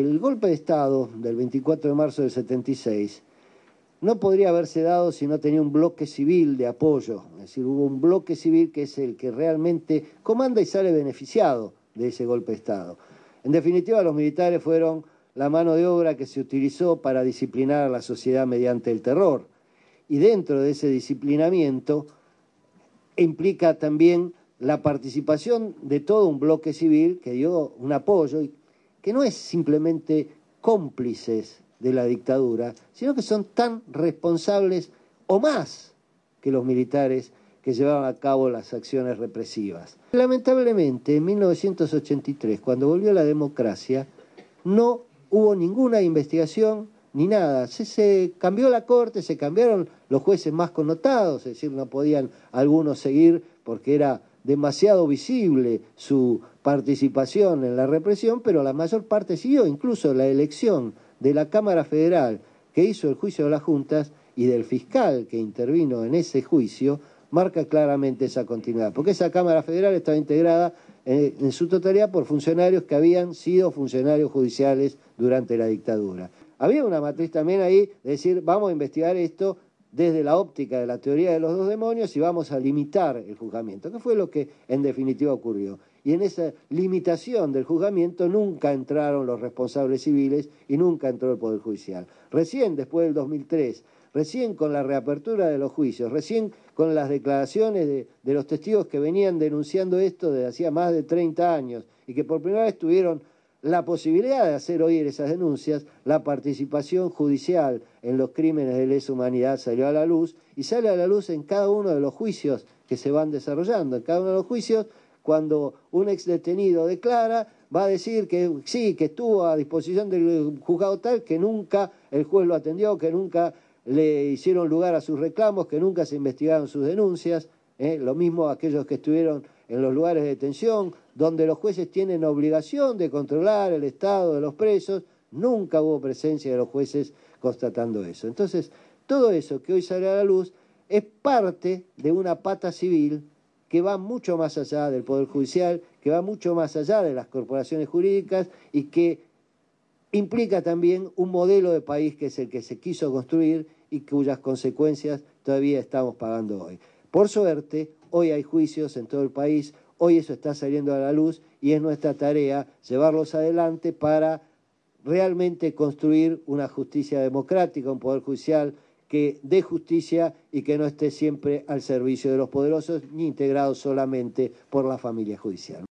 El golpe de Estado del 24 de marzo del 76 no podría haberse dado si no tenía un bloque civil de apoyo. Es decir, hubo un bloque civil que es el que realmente comanda y sale beneficiado de ese golpe de Estado. En definitiva, los militares fueron la mano de obra que se utilizó para disciplinar a la sociedad mediante el terror. Y dentro de ese disciplinamiento implica también la participación de todo un bloque civil que dio un apoyo que no es simplemente cómplices de la dictadura, sino que son tan responsables o más que los militares que llevaban a cabo las acciones represivas. Lamentablemente, en 1983, cuando volvió la democracia, no hubo ninguna investigación ni nada. Se, se, cambió la corte, se cambiaron los jueces más connotados, es decir, no podían algunos seguir porque era demasiado visible su participación en la represión, pero la mayor parte siguió, incluso la elección de la Cámara Federal que hizo el juicio de las juntas y del fiscal que intervino en ese juicio, marca claramente esa continuidad, porque esa Cámara Federal estaba integrada eh, en, su totalidad por funcionarios que habían sido funcionarios judiciales durante la dictadura. Había una matriz también ahí de decir, vamos a investigar esto desde la óptica de la teoría de los dos demonios y vamos a limitar el juzgamiento, que fue lo que en definitiva ocurrió. Y en esa limitación del juzgamiento nunca entraron los responsables civiles y nunca entró el Poder Judicial. Recién, después del 2003, recién con la reapertura de los juicios, recién con las declaraciones de, los testigos que venían denunciando esto desde hacía más de 30 años y que por primera vez tuvieron la posibilidad de hacer oír esas denuncias, la participación judicial en los crímenes de lesa humanidad salió a la luz y sale a la luz en cada uno de los juicios que se van desarrollando. En cada uno de los juicios, cuando un ex detenido declara, va a decir que sí, que estuvo a disposición del juzgado tal, que nunca el juez lo atendió, que nunca le hicieron lugar a sus reclamos, que nunca se investigaron sus denuncias. ¿eh? lo mismo aquellos que estuvieron en los lugares de detención, donde los jueces tienen obligación de controlar el estado de los presos, nunca hubo presencia de los jueces constatando eso. Entonces, todo eso que hoy sale a la luz es parte de una pata civil que va mucho más allá del Poder Judicial, que va mucho más allá de las corporaciones jurídicas y que implica también un modelo de país que es el que se quiso construir y cuyas consecuencias todavía estamos pagando hoy. Por suerte, hoy hay juicios en todo el país, hoy eso está saliendo a la luz y es nuestra tarea llevarlos adelante para realmente construir una justicia democrática, un poder judicial que dé justicia y que no esté siempre al servicio de los poderosos ni integrado solamente por la familia judicial.